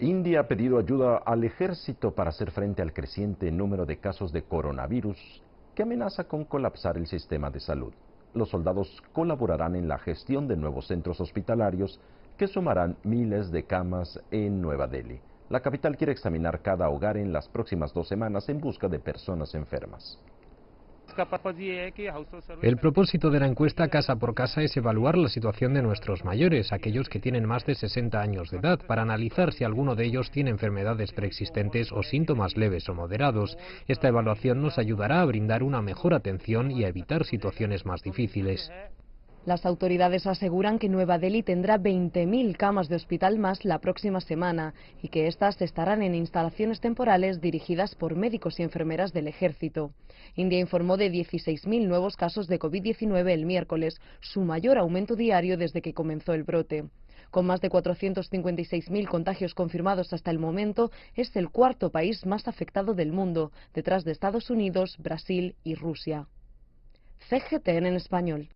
India ha pedido ayuda al ejército para hacer frente al creciente número de casos de coronavirus que amenaza con colapsar el sistema de salud. Los soldados colaborarán en la gestión de nuevos centros hospitalarios que sumarán miles de camas en Nueva Delhi. La capital quiere examinar cada hogar en las próximas dos semanas en busca de personas enfermas. El propósito de la encuesta Casa por Casa es evaluar la situación de nuestros mayores, aquellos que tienen más de 60 años de edad, para analizar si alguno de ellos tiene enfermedades preexistentes o síntomas leves o moderados. Esta evaluación nos ayudará a brindar una mejor atención y a evitar situaciones más difíciles. Las autoridades aseguran que Nueva Delhi tendrá 20.000 camas de hospital más la próxima semana y que estas estarán en instalaciones temporales dirigidas por médicos y enfermeras del ejército. India informó de 16.000 nuevos casos de COVID-19 el miércoles, su mayor aumento diario desde que comenzó el brote. Con más de 456.000 contagios confirmados hasta el momento, es el cuarto país más afectado del mundo, detrás de Estados Unidos, Brasil y Rusia. CGTN en español.